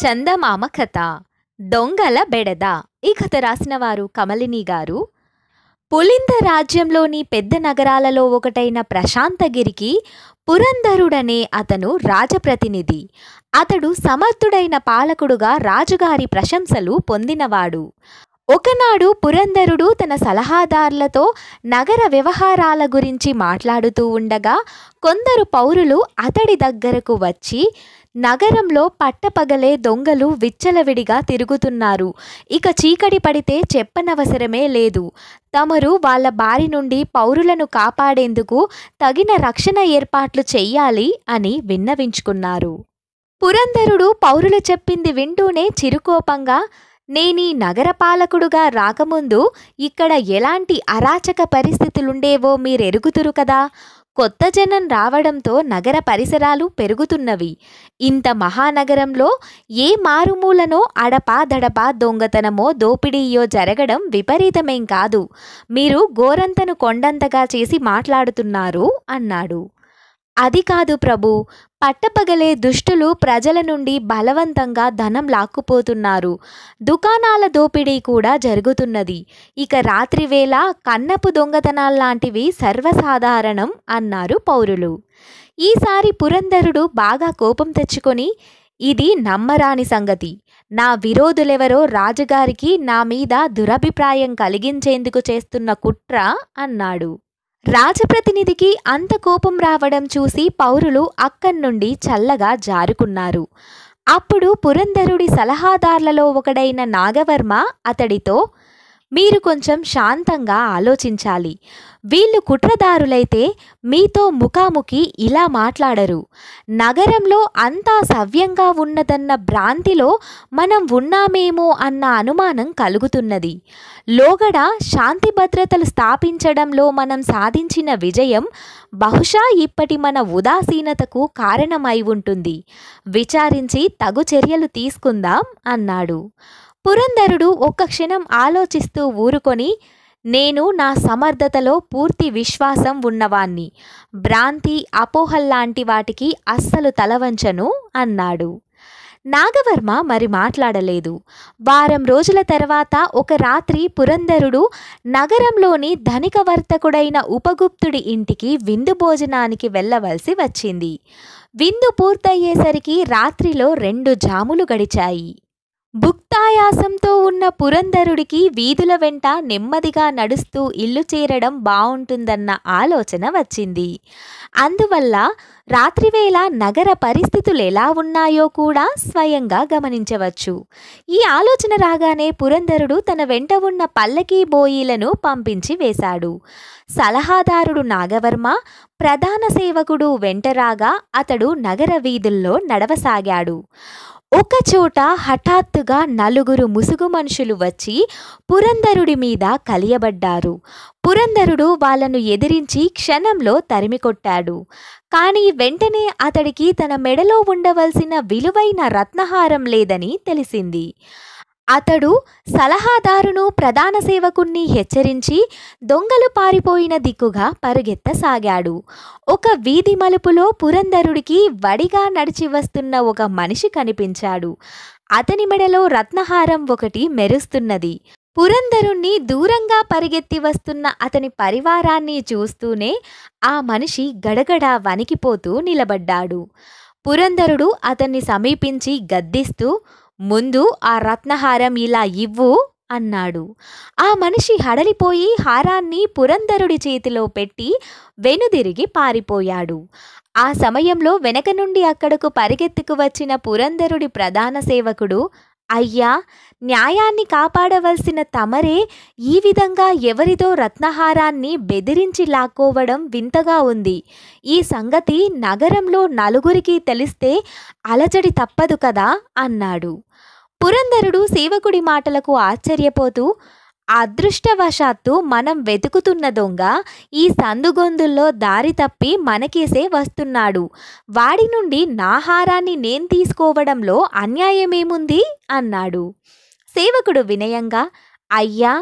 చందమామ కథ దొంగల బెడద ఈ కథ రాసిన వారు కమలిని గారు పులింద రాజ్యంలోని పెద్ద నగరాలలో ఒకటైన ప్రశాంతగిరికి పురంధరుడనే అతను రాజప్రతినిధి అతడు సమర్థుడైన పాలకుడుగా రాజుగారి ప్రశంసలు పొందినవాడు ఒకనాడు పురంధరుడు తన సలహాదారులతో నగర వ్యవహారాల గురించి మాట్లాడుతూ ఉండగా కొందరు పౌరులు అతడి దగ్గరకు వచ్చి నగరంలో పట్టపగలే దొంగలు విచ్చలవిడిగా తిరుగుతున్నారు ఇక చీకటి పడితే చెప్పనవసరమే లేదు తమరు వాళ్ళ బారి నుండి పౌరులను కాపాడేందుకు తగిన రక్షణ ఏర్పాట్లు చెయ్యాలి అని విన్నవించుకున్నారు పురంధరుడు పౌరులు చెప్పింది వింటూనే చిరుకోపంగా నేనీ నగరపాలకుడుగా రాకముందు ఇక్కడ ఎలాంటి అరాచక పరిస్థితులుండేవో మీరెరుగుతురు కదా కొత్త జనం రావడంతో నగర పరిసరాలు పెరుగుతున్నవి ఇంత మహానగరంలో ఏ మారుమూలనో అడపా దడపా దొంగతనమో దోపిడీయో జరగడం విపరీతమేం కాదు మీరు గోరంతను కొండంతగా చేసి మాట్లాడుతున్నారు అన్నాడు అది కాదు ప్రభు పట్టపగలే దుష్టులు ప్రజల నుండి బలవంతంగా ధనం లాక్కుపోతున్నారు దుకాణాల దోపిడీ కూడా జరుగుతున్నది ఇక రాత్రివేళ కన్నపు దొంగతనాల్లాంటివి సర్వసాధారణం అన్నారు పౌరులు ఈసారి పురంధరుడు బాగా కోపం తెచ్చుకొని ఇది నమ్మరాని సంగతి నా విరోధులెవరో రాజుగారికి నా మీద దురభిప్రాయం కలిగించేందుకు చేస్తున్న కుట్ర అన్నాడు రాజప్రతినిధికి అంత కోపం రావడం చూసి పౌరులు అక్కడి నుండి చల్లగా జారుకున్నారు అప్పుడు పురంధరుడి సలహాదారులలో ఒకడైన నాగవర్మ అతడితో మీరు కొంచెం శాంతంగా ఆలోచించాలి వీళ్ళు కుట్రదారులైతే మీతో ముఖాముఖి ఇలా మాట్లాడరు నగరంలో అంతా సవ్యంగా ఉన్నదన్న భ్రాంతిలో మనం ఉన్నామేమో అన్న అనుమానం కలుగుతున్నది లోగడ శాంతి భద్రతలు స్థాపించడంలో మనం సాధించిన విజయం బహుశా ఇప్పటి మన ఉదాసీనతకు కారణమై ఉంటుంది విచారించి తగు చర్యలు తీసుకుందాం అన్నాడు పురంధరుడు ఒక్క క్షణం ఆలోచిస్తూ ఊరుకొని నేను నా సమర్థతలో పూర్తి విశ్వాసం ఉన్నవాణ్ణి భ్రాంతి అపోహల్లాంటి వాటికి అస్సలు తలవంచను అన్నాడు నాగవర్మ మరి మాట్లాడలేదు వారం రోజుల తర్వాత ఒక రాత్రి పురంధరుడు నగరంలోని ధనిక వర్తకుడైన ఉపగుప్తుడి ఇంటికి విందు భోజనానికి వెళ్ళవలసి వచ్చింది విందు పూర్తయ్యేసరికి రాత్రిలో రెండు జాములు గడిచాయి భుక్తాయాసంతో ఉన్న పురంధరుడికి వీధుల వెంట నెమ్మదిగా నడుస్తూ ఇల్లు చేరడం బావుంటుందన్న ఆలోచన వచ్చింది అందువల్ల రాత్రివేళ నగర పరిస్థితులు ఎలా ఉన్నాయో కూడా స్వయంగా గమనించవచ్చు ఈ ఆలోచన రాగానే పురంధరుడు తన వెంట ఉన్న పల్లకీ బోయిలను పంపించి వేశాడు సలహాదారుడు నాగవర్మ ప్రధాన సేవకుడు వెంటరాగా అతడు నగర వీధుల్లో నడవసాగాడు ఒకచోట హఠాత్తుగా నలుగురు ముసుగు మనుషులు వచ్చి పురంధరుడి మీద కలియబడ్డారు పురంధరుడు వాళ్ళను ఎదిరించి క్షణంలో తరిమికొట్టాడు కానీ వెంటనే అతడికి తన మెడలో ఉండవలసిన విలువైన రత్నహారం లేదని తెలిసింది అతడు సలహాదారును ప్రధాన సేవకుణ్ణి హెచ్చరించి దొంగలు పారిపోయిన దిక్కుగా పరుగెత్తసాగాడు ఒక వీధి మలుపులో పురంధరుడికి వడిగా నడిచి వస్తున్న ఒక మనిషి కనిపించాడు అతని మెడలో రత్నహారం ఒకటి మెరుస్తున్నది పురంధరుణ్ణి దూరంగా పరిగెత్తి వస్తున్న అతని పరివారాన్ని చూస్తూనే ఆ మనిషి గడగడ వణికిపోతూ నిలబడ్డాడు పురంధరుడు అతన్ని సమీపించి గద్దిస్తూ ముందు ఆ రత్నహారం ఇలా ఇవ్వు అన్నాడు ఆ మనిషి హడలిపోయి హారాన్ని పురంధరుడి చేతిలో పెట్టి వెనుదిరిగి పారిపోయాడు ఆ సమయంలో వెనక నుండి అక్కడకు పరిగెత్తుకు వచ్చిన పురంధరుడి ప్రధాన సేవకుడు అయ్యా న్యాయాన్ని కాపాడవలసిన తమరే ఈ విధంగా ఎవరిదో రత్నహారాన్ని బెదిరించి లాక్కోవడం వింతగా ఉంది ఈ సంగతి నగరంలో నలుగురికి తెలిస్తే అలజడి తప్పదు కదా అన్నాడు పురంధరుడు సేవకుడి మాటలకు ఆశ్చర్యపోతూ అదృష్టవశాత్తు మనం వెతుకుతున్న దొంగ ఈ సందుగొందుల్లో దారి తప్పి మనకేసే వస్తున్నాడు వాడి నుండి నా హారాన్ని నేను తీసుకోవడంలో అన్యాయమేముంది అన్నాడు సేవకుడు వినయంగా అయ్యా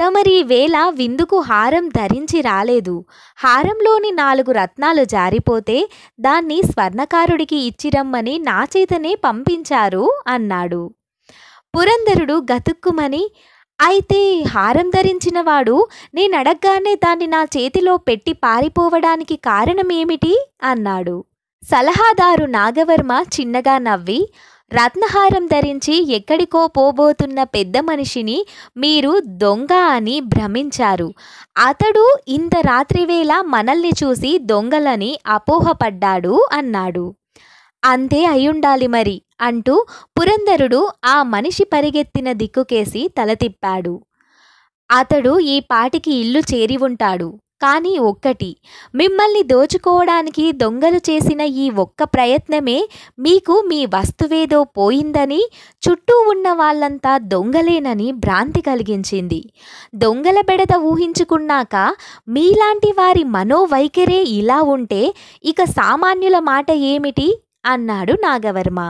తమరి వేళ విందుకు హారం ధరించి రాలేదు హారంలోని నాలుగు రత్నాలు జారిపోతే దాన్ని స్వర్ణకారుడికి ఇచ్చిరమ్మని నా చేతనే పంపించారు అన్నాడు పురంధరుడు గతుక్కుమని అయితే హారం ధరించిన వాడు నేనడగ్గానే దాన్ని నా చేతిలో పెట్టి పారిపోవడానికి కారణమేమిటి అన్నాడు సలహాదారు నాగవర్మ చిన్నగా నవ్వి రత్నహారం ధరించి ఎక్కడికో పోబోతున్న పెద్ద మనిషిని మీరు దొంగ అని భ్రమించారు అతడు ఇంత రాత్రివేళ మనల్ని చూసి దొంగలని అపోహపడ్డాడు అన్నాడు అంతే అయ్యుండాలి మరి అంటూ పురంధరుడు ఆ మనిషి పరిగెత్తిన దిక్కుకేసి తలతిప్పాడు అతడు ఈ పాటికి ఇల్లు చేరి ఉంటాడు కానీ ఒక్కటి మిమ్మల్ని దోచుకోవడానికి దొంగలు చేసిన ఈ ఒక్క ప్రయత్నమే మీకు మీ వస్తువేదో పోయిందని చుట్టూ ఉన్న వాళ్ళంతా దొంగలేనని భ్రాంతి కలిగించింది దొంగల బెడద ఊహించుకున్నాక మీలాంటి వారి మనోవైఖరే ఇలా ఉంటే ఇక సామాన్యుల మాట ఏమిటి అన్నాడు నాగవర్మ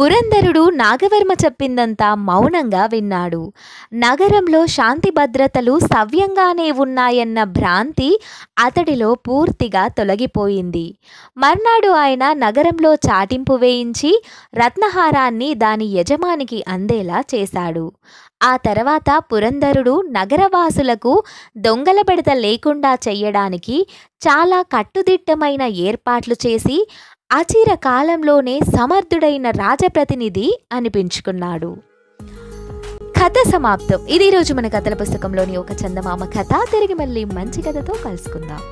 పురంధరుడు నాగవర్మ చెప్పిందంతా మౌనంగా విన్నాడు నగరంలో శాంతి భద్రతలు సవ్యంగానే ఉన్నాయన్న భ్రాంతి అతడిలో పూర్తిగా తొలగిపోయింది మర్నాడు ఆయన నగరంలో చాటింపు వేయించి రత్నహారాన్ని దాని యజమానికి అందేలా చేశాడు ఆ తర్వాత పురంధరుడు నగరవాసులకు దొంగల బెడత లేకుండా చెయ్యడానికి చాలా కట్టుదిట్టమైన ఏర్పాట్లు చేసి అచీర కాలంలోనే సమర్థుడైన రాజప్రతినిధి అనిపించుకున్నాడు కథ సమాప్తం ఇది ఈరోజు మన కథల పుస్తకంలోని ఒక చందమామ కథ తిరిగి మళ్ళీ మంచి కథతో కలుసుకుందాం